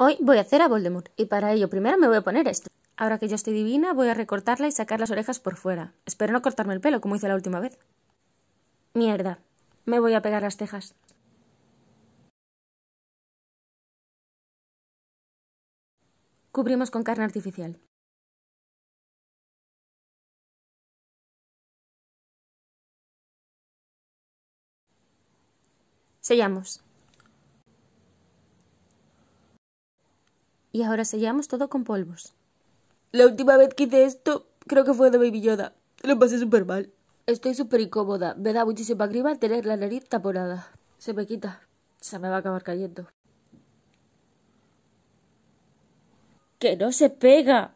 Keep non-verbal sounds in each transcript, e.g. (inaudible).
Hoy voy a hacer a Voldemort y para ello primero me voy a poner esto. Ahora que yo estoy divina, voy a recortarla y sacar las orejas por fuera. Espero no cortarme el pelo como hice la última vez. Mierda. Me voy a pegar las tejas. Cubrimos con carne artificial. Sellamos. y ahora sellamos todo con polvos. La última vez que hice esto, creo que fue de Baby Yoda. Lo pasé súper mal. Estoy súper incómoda. Me da muchísima grima tener la nariz taponada. Se me quita. Se me va a acabar cayendo. ¡Que no se pega!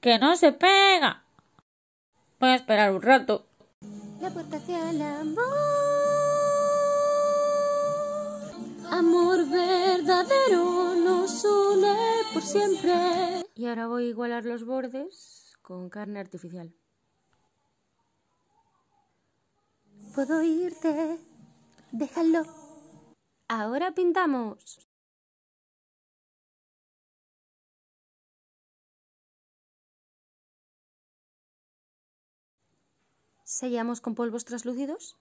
¡Que no se pega! Voy a esperar un rato. La puerta hacia Amor verdadero siempre. Y ahora voy a igualar los bordes con carne artificial. Puedo irte, déjalo. Ahora pintamos. Sellamos con polvos translúcidos.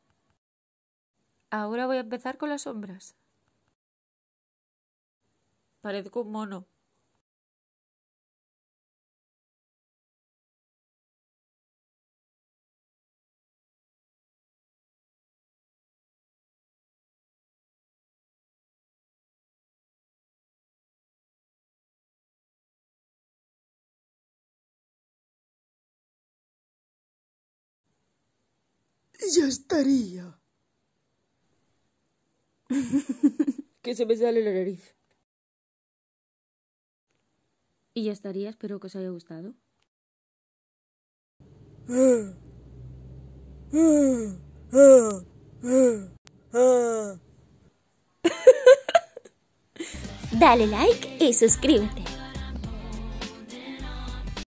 Ahora voy a empezar con las sombras. Parezco un mono. ya estaría. (laughs) que se me sale la nariz. Y ya estaría, espero que os haya gustado. (laughs) Dale like y suscríbete.